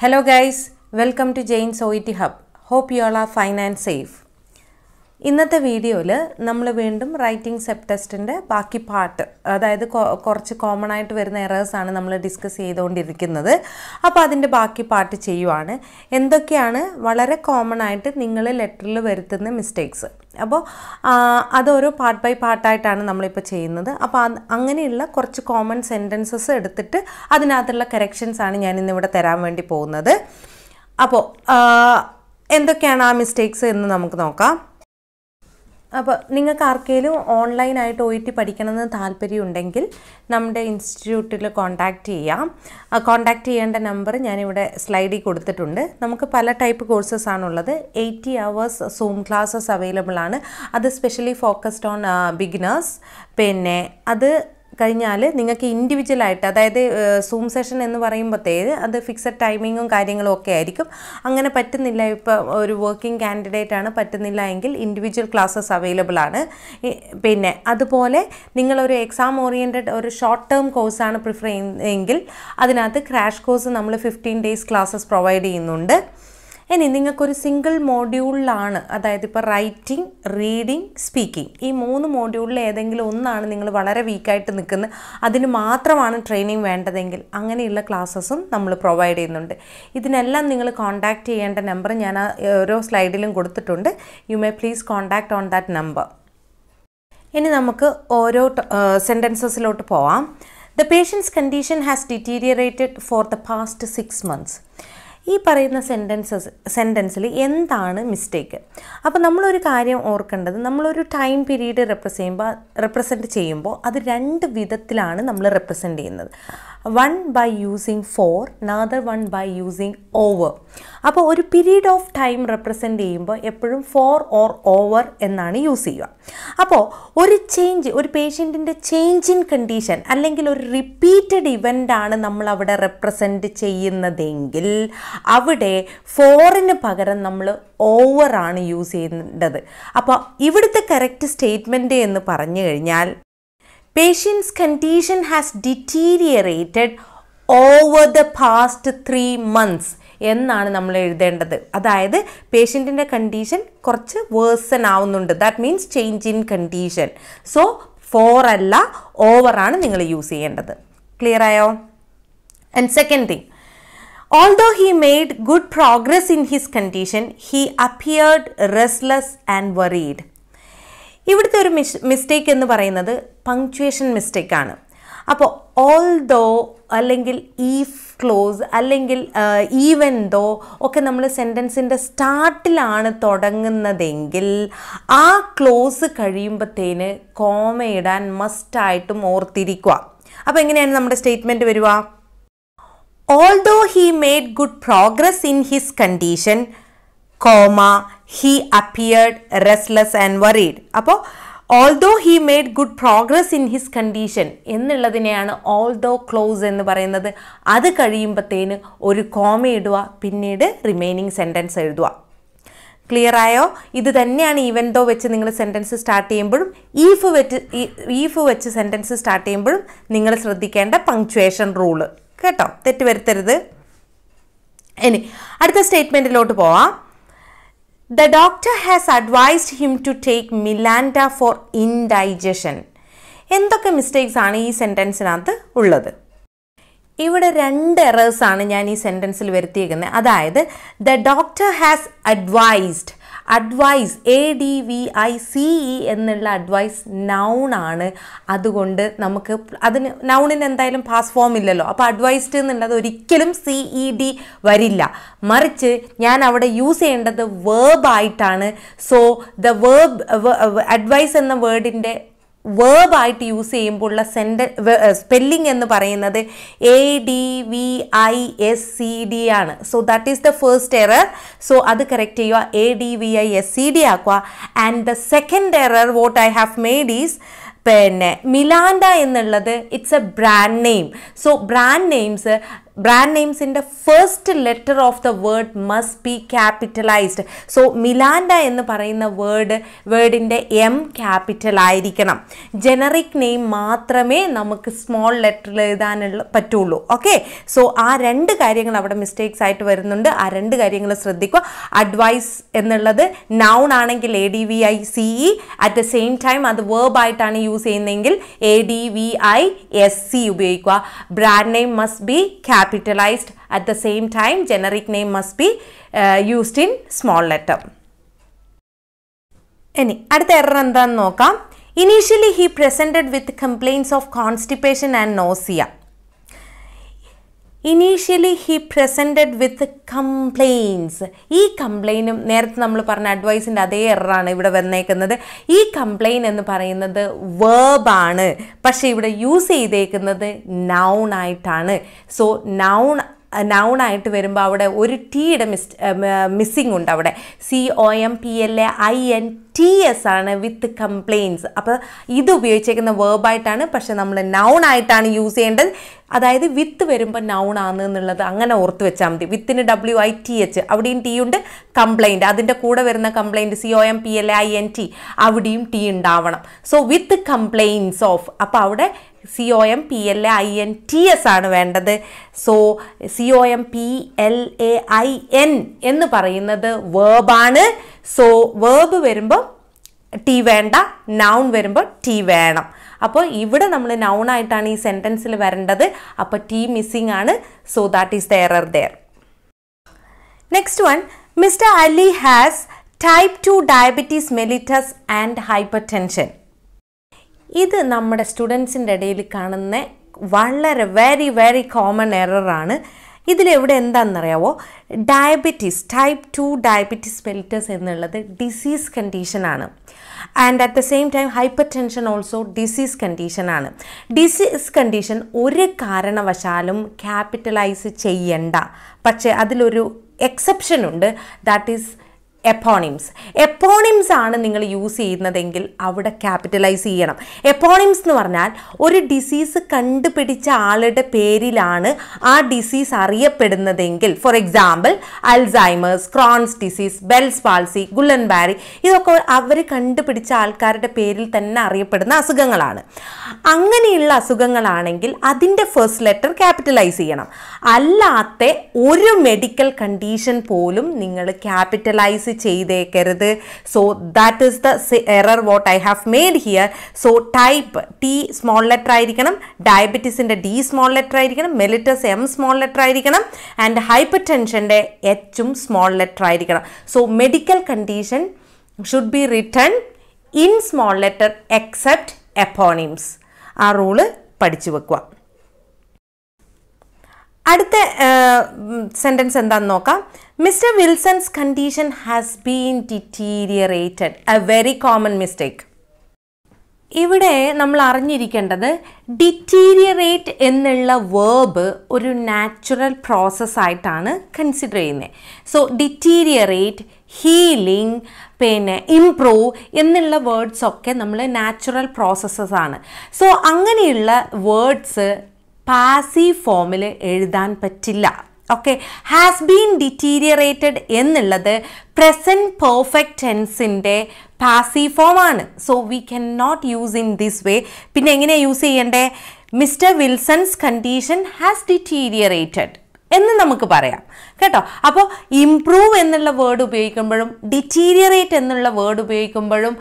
Hello guys, welcome to Jane's OET Hub. Hope you all are fine and safe. ഇന്നത്തെ വീഡിയോയിൽ നമ്മൾ വീണ്ടും writing Sepp ടെസ്റ്റിൻ്റെ ബാക്കി part അതായത് കുറച്ച് കോമൺ ആയിട്ട് വരുന്ന എറേഴ്സാണ് നമ്മൾ ഡിസ്കസ് ചെയ്തുകൊണ്ടിരിക്കുന്നത് അപ്പോൾ അതിൻ്റെ ബാക്കി പാർട്ട് ചെയ്യുവാണ് എന്തൊക്കെയാണ് വളരെ കോമൺ ആയിട്ട് നിങ്ങൾ ലെറ്ററിൽ വരുത്തുന്ന മിസ്റ്റേക്സ് അപ്പോൾ അതോരോ പാർട്ട് ബൈ പാർട്ടായിട്ടാണ് നമ്മളിപ്പോൾ ചെയ്യുന്നത് അപ്പോൾ അങ്ങനെയുള്ള കുറച്ച് കോമൺ സെൻറ്റൻസസ് എടുത്തിട്ട് അതിനകത്തുള്ള കറക്ഷൻസാണ് ഞാൻ ഇന്നിവിടെ തരാൻ വേണ്ടി പോകുന്നത് അപ്പോൾ എന്തൊക്കെയാണ് ആ മിസ്റ്റേക്സ് എന്ന് നമുക്ക് നോക്കാം അപ്പോൾ നിങ്ങൾക്ക് ആർക്കെങ്കിലും ഓൺലൈനായിട്ട് ഒ ടി പഠിക്കണമെന്ന് ഉണ്ടെങ്കിൽ നമ്മുടെ ഇൻസ്റ്റിറ്റ്യൂട്ടിൽ കോൺടാക്റ്റ് ചെയ്യാം കോൺടാക്റ്റ് ചെയ്യേണ്ട നമ്പർ ഞാനിവിടെ സ്ലൈഡിൽ കൊടുത്തിട്ടുണ്ട് നമുക്ക് പല ടൈപ്പ് കോഴ്സസ് ആണുള്ളത് eighty hours zoom classes available ആണ് അത് സ്പെഷ്യലി ഫോക്കസ്ഡ് ഓൺ ബിഗിനേഴ്സ് പിന്നെ അത് കഴിഞ്ഞാൽ നിങ്ങൾക്ക് ഇൻഡിവിജ്വലായിട്ട് അതായത് സൂം സെഷൻ എന്ന് പറയുമ്പോഴത്തേത് അത് ഫിക്സഡ് ടൈമിങ്ങും കാര്യങ്ങളും ഒക്കെ ആയിരിക്കും അങ്ങനെ പറ്റുന്നില്ല ഇപ്പം ഒരു വർക്കിംഗ് കാൻഡിഡേറ്റ് ആണ് പറ്റുന്നില്ല എങ്കിൽ ഇൻഡിവിജ്വൽ ക്ലാസ്സസ് അവൈലബിൾ ആണ് പിന്നെ അതുപോലെ നിങ്ങളൊരു എക്സാം ഓറിയൻറ്റഡ് ഒരു ഷോർട്ട് ടേം കോഴ്സാണ് പ്രിഫർ ചെയ്യുന്നതെങ്കിൽ അതിനകത്ത് ക്രാഷ് കോഴ്സ് നമ്മൾ ഫിഫ്റ്റീൻ ഡേയ്സ് ക്ലാസ്സസ് പ്രൊവൈഡ് ചെയ്യുന്നുണ്ട് ഇനി നിങ്ങൾക്കൊരു സിംഗിൾ മോഡ്യൂളിലാണ് അതായത് ഇപ്പോൾ റൈറ്റിംഗ് റീഡിംഗ് സ്പീക്കിംഗ് ഈ മൂന്ന് മോഡ്യൂളിൽ ഏതെങ്കിലും ഒന്നാണ് നിങ്ങൾ വളരെ വീക്കായിട്ട് നിൽക്കുന്നത് അതിന് മാത്രമാണ് ട്രെയിനിങ് വേണ്ടതെങ്കിൽ അങ്ങനെയുള്ള ക്ലാസ്സസും നമ്മൾ പ്രൊവൈഡ് ചെയ്യുന്നുണ്ട് ഇതിനെല്ലാം നിങ്ങൾ കോൺടാക്റ്റ് ചെയ്യേണ്ട നമ്പർ ഞാൻ ഓരോ സ്ലൈഡിലും കൊടുത്തിട്ടുണ്ട് you may please contact on that number ഇനി നമുക്ക് ഓരോ സെൻറ്റൻസസിലോട്ട് പോവാം the patient's condition has deteriorated for the past six months ഈ പറയുന്ന സെൻറ്റൻസസ് സെൻറ്റൻസിൽ എന്താണ് മിസ്റ്റേക്ക് അപ്പോൾ നമ്മളൊരു കാര്യം ഓർക്കേണ്ടത് നമ്മളൊരു ടൈം പീരീഡ് റെപ്രസ് ചെയ്യുമ്പോൾ റെപ്രസെൻറ്റ് ചെയ്യുമ്പോൾ അത് രണ്ട് വിധത്തിലാണ് നമ്മൾ റെപ്രസെൻറ്റ് ചെയ്യുന്നത് one by using for, another one by using over. അപ്പോൾ ഒരു പീരീഡ് ഓഫ് ടൈം റെപ്രസെൻ്റ് ചെയ്യുമ്പോൾ എപ്പോഴും ഫോർ ഓർ ഓവർ എന്നാണ് യൂസ് ചെയ്യുക അപ്പോൾ ഒരു ചേഞ്ച് ഒരു പേഷ്യൻറ്റിൻ്റെ ചേഞ്ച് ഇൻ കണ്ടീഷൻ അല്ലെങ്കിൽ ഒരു റിപ്പീറ്റഡ് ഇവൻ്റ് ആണ് നമ്മൾ അവിടെ റെപ്രസെൻ്റ് ചെയ്യുന്നതെങ്കിൽ അവിടെ ഫോറിന് പകരം നമ്മൾ ഓവറാണ് യൂസ് ചെയ്യേണ്ടത് അപ്പോൾ ഇവിടുത്തെ കറക്റ്റ് സ്റ്റേറ്റ്മെൻറ്റ് എന്ന് പറഞ്ഞു കഴിഞ്ഞാൽ patient's condition has deteriorated over the past three months എന്നാണ് നമ്മൾ എഴുതേണ്ടത് അതായത് പേഷ്യൻറ്റിൻ്റെ കണ്ടീഷൻ കുറച്ച് വേഴ്സൺ ആവുന്നുണ്ട് that means change in condition so for അല്ല ഓവറാണ് നിങ്ങൾ യൂസ് ചെയ്യേണ്ടത് ക്ലിയർ ആയോ and second thing although he made good progress in his condition he appeared restless and worried ഇവിടുത്തെ ഒരു മിസ് മിസ്റ്റേക്ക് എന്ന് പറയുന്നത് പങ്ക്ച്വേഷൻ മിസ്റ്റേക്കാണ് അപ്പോൾ ഓൾ ദോ അല്ലെങ്കിൽ ഈഫ് ക്ലോസ് അല്ലെങ്കിൽ ഈവൻ ദോ ഒക്കെ നമ്മൾ സെൻറ്റൻസിൻ്റെ സ്റ്റാർട്ടിലാണ് തുടങ്ങുന്നതെങ്കിൽ ആ ക്ലോസ് കഴിയുമ്പോഴത്തേന് കോമ ഇടാൻ മസ്റ്റായിട്ടും ഓർത്തിരിക്കുക അപ്പോൾ എങ്ങനെയാണ് നമ്മുടെ സ്റ്റേറ്റ്മെൻറ്റ് വരിക although he made good progress in his condition comma he appeared restless and worried അപ്പോൾ although he made good progress in his condition എന്നുള്ളതിനെയാണ് ഓൾദോ ക്ലോസ് എന്ന് പറയുന്നത് അത് കഴിയുമ്പോഴത്തേന് ഒരു കോമ ഇടുക പിന്നീട് റിമൈനിങ് സെൻറ്റൻസ് എഴുതുക ക്ലിയർ ആയോ ഇത് തന്നെയാണ് ഈവൻ ദോ വെച്ച് നിങ്ങൾ സെൻറ്റൻസ് സ്റ്റാർട്ട് ചെയ്യുമ്പോഴും ഈഫ് വെച്ച് ഈഫ് വെച്ച് സെൻറ്റൻസ് സ്റ്റാർട്ട് ചെയ്യുമ്പോഴും നിങ്ങൾ ശ്രദ്ധിക്കേണ്ട പങ്ക്ച്വേഷൻ റൂള് കേട്ടോ തെറ്റ് വരുത്തരുത് ഇനി അടുത്ത സ്റ്റേറ്റ്മെൻറ്റിലോട്ട് പോവാം The doctor has advised him to take Milanda for indigestion. എന്തൊക്കെ മിസ്റ്റേക്സ് ആണ് ഈ സെൻറ്റൻസിനകത്ത് ഉള്ളത് ഇവിടെ രണ്ട് എറേഴ്സാണ് ഞാൻ ഈ സെൻറ്റൻസിൽ വരുത്തിയിരിക്കുന്നത് അതായത് the doctor has advised advice A D V I C E എന്നുള്ള അഡ്വൈസ് നൗണാണ് അതുകൊണ്ട് നമുക്ക് അതിന് നൗണിന് എന്തായാലും പാസ് ഫോം ഇല്ലല്ലോ അപ്പോൾ അഡ്വൈസ്ഡ് എന്നുള്ളത് ഒരിക്കലും സി ഇ ഡി വരില്ല മറിച്ച് ഞാൻ അവിടെ യൂസ് ചെയ്യേണ്ടത് വേർബ് ആയിട്ടാണ് സോ ദ വേർബ് അഡ്വൈസ് എന്ന വേർഡിൻ്റെ വേർബായിട്ട് യൂസ് ചെയ്യുമ്പോഴുള്ള സെൻറ്റ സ്പെല്ലിംഗ് എന്ന് പറയുന്നത് A D V I S C D ആണ് so that is the first error so അത് കറക്റ്റ് ചെയ്യുക A D V I S C D ആക്കുക and the second error what I have made is പിന്നെ Milanda എന്നുള്ളത് it's a brand name so brand names brand നെയിംസിൻ്റെ first letter of the word must be capitalized so Milanda എന്ന് പറയുന്ന word വേർഡിൻ്റെ M capital ആയിരിക്കണം generic name മാത്രമേ നമുക്ക് small ലെറ്ററിൽ എഴുതാനുള്ള പറ്റുള്ളൂ ഓക്കെ സോ ആ രണ്ട് കാര്യങ്ങൾ അവിടെ മിസ്റ്റേക്സ് ആയിട്ട് വരുന്നുണ്ട് ആ രണ്ട് കാര്യങ്ങൾ ശ്രദ്ധിക്കുക അഡ്വൈസ് എന്നുള്ളത് നൗൺ ആണെങ്കിൽ A D V I C E at the same time അത് വേർബ് ആയിട്ടാണ് യൂസ് ചെയ്യുന്നതെങ്കിൽ A D V I S C ഉപയോഗിക്കുക brand name must be cap capitalized. At the same time, generic name must be uh, used in small letter. ഇനി അടുത്ത error എന്താണെന്ന് നോക്കാം initially he presented with complaints of constipation and nausea initially he presented with complaints ഈ കംപ്ലയിനും നേരത്തെ നമ്മൾ പറഞ്ഞ അഡ്വൈസിൻ്റെ അതേ എററാണ് ഇവിടെ വന്നേക്കുന്നത് ഈ കംപ്ലെയിൻ എന്ന് പറയുന്നത് വേർബാണ് പക്ഷേ ഇവിടെ യൂസ് ചെയ്തേക്കുന്നത് നൗൺ ആയിട്ടാണ് സോ നൗൺ നൗണായിട്ട് വരുമ്പോൾ അവിടെ ഒരു ടീയുടെ മിസ് മിസ്സിംഗ് ഉണ്ട് അവിടെ C O M P L A I N T S ആണ് വിത്ത് കംപ്ലയിൻസ് അപ്പോൾ ഇത് ഉപയോഗിച്ചേക്കുന്ന വേർബായിട്ടാണ് പക്ഷെ നമ്മൾ നൗൺ ആയിട്ടാണ് യൂസ് ചെയ്യേണ്ടത് അതായത് വിത്ത് വരുമ്പോൾ നൗൺ ആണ് എന്നുള്ളത് അങ്ങനെ ഓർത്ത് വെച്ചാൽ മതി വിത്തിന് ഡബ്ല്യു ഐ ടി എച്ച് അവിടെയും ടി ഉണ്ട് കംപ്ലയിൻറ്റ് അതിൻ്റെ കൂടെ വരുന്ന complaint C O M P L I N T അവിടെയും ടി ഉണ്ടാവണം സോ വിത്ത് കംപ്ലയിൻസ് ഓഫ് അപ്പോൾ അവിടെ C O M P L A I N T S ആണ് വേണ്ടത് so C O M P L A I N എന്ന് പറയുന്നത് വേർബാണ് so verb വരുമ്പോൾ ടി വേണ്ട നൗൺ വരുമ്പോൾ ടി വേണം അപ്പോൾ ഇവിടെ നമ്മൾ നൗൺ ആയിട്ടാണ് ഈ സെൻറ്റൻസിൽ വരേണ്ടത് അപ്പോൾ ടി മിസ്സിങ് ആണ് so that is the error there next one mister Ali has type two diabetes mellitus and hypertension ഇത് നമ്മുടെ സ്റ്റുഡൻസിൻ്റെ ഇടയിൽ കാണുന്ന വളരെ വെരി വെരി കോമൺ എററാണ് ഇതിലെവിടെ എന്താണെന്നറിയാവോ diabetes type two diabetes mellitus എന്നുള്ളത് ഡിസീസ് കണ്ടീഷനാണ് and at the same time hypertension also disease കണ്ടീഷനാണ് ഡിസീസ് കണ്ടീഷൻ ഒരു കാരണവശാലും ക്യാപിറ്റലൈസ് ചെയ്യണ്ട പക്ഷേ അതിലൊരു എക്സെപ്ഷൻ ഉണ്ട് ദാറ്റ് ഈസ് എപ്പോണിംസ് എപ്പോണിംസ് ആണ് നിങ്ങൾ യൂസ് ചെയ്യുന്നതെങ്കിൽ അവിടെ ക്യാപിറ്റലൈസ് ചെയ്യണം എപ്പോണിംസ് എന്ന് പറഞ്ഞാൽ ഒരു ഡിസീസ് കണ്ടുപിടിച്ച ആളുടെ പേരിലാണ് ആ ഡിസീസ് അറിയപ്പെടുന്നതെങ്കിൽ for example Alzheimer's Crohn's disease Bell's palsy Guillain Barre ഇതൊക്കെ അവർ കണ്ടുപിടിച്ച ആൾക്കാരുടെ പേരിൽ തന്നെ അറിയപ്പെടുന്ന അസുഖങ്ങളാണ് അങ്ങനെയുള്ള അസുഖങ്ങളാണെങ്കിൽ അതിൻ്റെ ഫസ്റ്റ് ലെറ്റർ ക്യാപിറ്റലൈസ് ചെയ്യണം അല്ലാത്ത ഒരു മെഡിക്കൽ കണ്ടീഷൻ പോലും നിങ്ങൾ ക്യാപിറ്റലൈസ് ചെയ്തേക്കരുത് so that is the error what I have made here so type T small letter ആയിരിക്കണം ഡയബറ്റീസിൻ്റെ ഡി സ്മോൾ ലെറ്റർ ആയിരിക്കണം മെലിറ്റസ് എം സ്മോൾ ലെറ്റർ ആയിരിക്കണം ആൻഡ് ഹൈപ്പർ ടെൻഷൻ്റെ എച്ചും സ്മോൾ ലെറ്റർ ആയിരിക്കണം so medical condition should be return in small letter except eponyms ആ rule പഠിച്ചു വെക്കുക അടുത്ത സെൻറ്റൻസ് എന്താണെന്ന് നോക്കാം mister Wilson's condition has been deteriorated a very common mistake ഇവിടെ നമ്മൾ അറിഞ്ഞിരിക്കേണ്ടത് ഡിറ്റീരിയറേറ്റ് എന്നുള്ള വേർബ് ഒരു നാച്ചുറൽ പ്രോസസ്സായിട്ടാണ് കൺസിഡർ ചെയ്യുന്നത് സോ ഡിറ്റീരിയറേറ്റ് ഹീലിംഗ് പിന്നെ ഇംപ്രൂവ് എന്നുള്ള വേർഡ്സൊക്കെ നമ്മൾ നാച്ചുറൽ പ്രോസസ്സസ് ആണ് സോ അങ്ങനെയുള്ള വേർഡ്സ് പാസീവ് ഫോമിൽ എഴുതാൻ പറ്റില്ല ഓക്കെ ഹാസ് ബീൻ ഡിറ്റീരിയറേറ്റഡ് എന്നുള്ളത് പ്രസൻറ്റ് പെർഫെക്റ്റ് ടെൻസിൻ്റെ പാസീവ് ഫോമാണ് so we can not use in this way പിന്നെ എങ്ങനെയാണ് യൂസ് ചെയ്യേണ്ടേ mister Wilson's condition has deteriorated എന്ന് നമുക്ക് പറയാം കേട്ടോ അപ്പോൾ ഇംപ്രൂവ് എന്നുള്ള വേർഡ് ഉപയോഗിക്കുമ്പോഴും ഡിറ്റീരിയറേറ്റ് എന്നുള്ള വേർഡ് ഉപയോഗിക്കുമ്പോഴും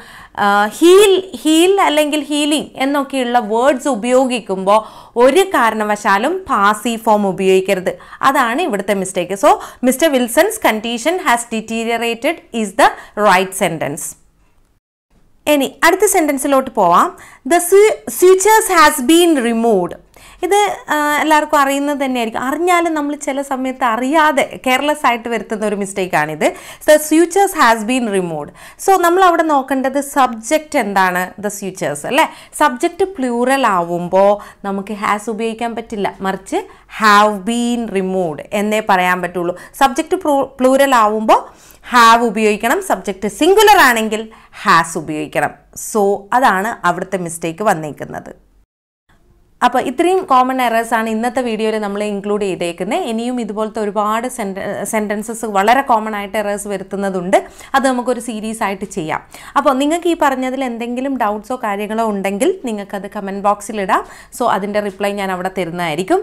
ഹീൽ ഹീൽ അല്ലെങ്കിൽ ഹീലിംഗ് എന്നൊക്കെയുള്ള വേർഡ്സ് ഉപയോഗിക്കുമ്പോൾ ഒരു കാരണവശാലും പാസി ഫോം ഉപയോഗിക്കരുത് അതാണ് ഇവിടുത്തെ mistake so mister Wilson's condition has deteriorated is the right sentence ഇനി അടുത്ത സെൻറ്റൻസിലോട്ട് പോവാം the sutures has been removed ഇത് എല്ലാവർക്കും അറിയുന്നത് തന്നെയായിരിക്കും അറിഞ്ഞാലും നമ്മൾ ചില സമയത്ത് അറിയാതെ കെയർലെസ് ആയിട്ട് വരുത്തുന്ന ഒരു മിസ്റ്റേക്കാണിത് the sutures has been removed so നമ്മൾ അവിടെ നോക്കേണ്ടത് സബ്ജക്റ്റ് എന്താണ് ദ സ്യൂച്ചേഴ്സ് അല്ലേ സബ്ജക്റ്റ് പ്ലൂറൽ ആവുമ്പോൾ നമുക്ക് ഹാസ് ഉപയോഗിക്കാൻ പറ്റില്ല മറിച്ച് ഹാവ് ബീൻ റിമൂവ്ഡ് എന്നേ പറയാൻ പറ്റുള്ളൂ സബ്ജക്റ്റ് പ്ലൂറൽ ആവുമ്പോൾ ഹാവ് ഉപയോഗിക്കണം സബ്ജക്റ്റ് സിംഗുലർ ആണെങ്കിൽ ഹാസ് ഉപയോഗിക്കണം സോ അതാണ് അവിടുത്തെ മിസ്റ്റേക്ക് വന്നേക്കുന്നത് അപ്പോൾ ഇത്രയും കോമൺ എറേഴ്സ് ആണ് ഇന്നത്തെ വീഡിയോയിൽ നമ്മൾ ഇൻക്ലൂഡ് ചെയ്തേക്കുന്നത് ഇനിയും ഇതുപോലത്തെ ഒരുപാട് സെൻറ്റൻസസ് വളരെ കോമൺ ആയിട്ട് എറേഴ്സ് വരുത്തുന്നതുണ്ട് അത് നമുക്കൊരു സീരീസ് ആയിട്ട് ചെയ്യാം അപ്പോൾ നിങ്ങൾക്ക് ഈ പറഞ്ഞതിൽ എന്തെങ്കിലും ഡൗട്ട്സോ കാര്യങ്ങളോ ഉണ്ടെങ്കിൽ നിങ്ങൾക്കത് കമൻറ്റ് ബോക്സിലിടാം സോ അതിൻ്റെ റിപ്ലൈ ഞാൻ അവിടെ തരുന്നതായിരിക്കും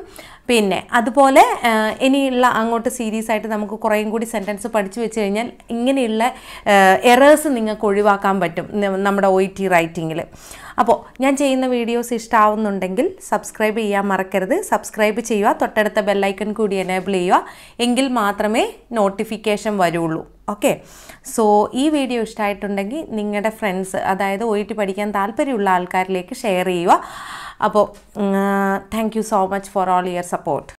പിന്നെ അതുപോലെ ഇനിയുള്ള അങ്ങോട്ട് സീരീസ് ആയിട്ട് നമുക്ക് കുറേയും കൂടി സെൻറ്റൻസ് പഠിച്ചു വെച്ച് കഴിഞ്ഞാൽ ഇങ്ങനെയുള്ള എറേഴ്സ് നിങ്ങൾക്ക് ഒഴിവാക്കാൻ പറ്റും നമ്മുടെ ഒ ടി റൈറ്റിങ്ങിൽ അപ്പോൾ ഞാൻ ചെയ്യുന്ന വീഡിയോസ് ഇഷ്ടമാവുന്നുണ്ടെങ്കിൽ സബ്സ്ക്രൈബ് ചെയ്യാൻ മറക്കരുത് സബ്സ്ക്രൈബ് ചെയ്യുക തൊട്ടടുത്ത ബെല്ലൈക്കൺ കൂടി എനേബിൾ ചെയ്യുക എങ്കിൽ മാത്രമേ നോട്ടിഫിക്കേഷൻ വരുള്ളൂ ഓക്കെ സോ ഈ വീഡിയോ ഇഷ്ടമായിട്ടുണ്ടെങ്കിൽ നിങ്ങളുടെ ഫ്രണ്ട്സ് അതായത് ഒ പഠിക്കാൻ താല്പര്യമുള്ള ആൾക്കാരിലേക്ക് ഷെയർ ചെയ്യുക അപ്പോൾ thank so much for all your support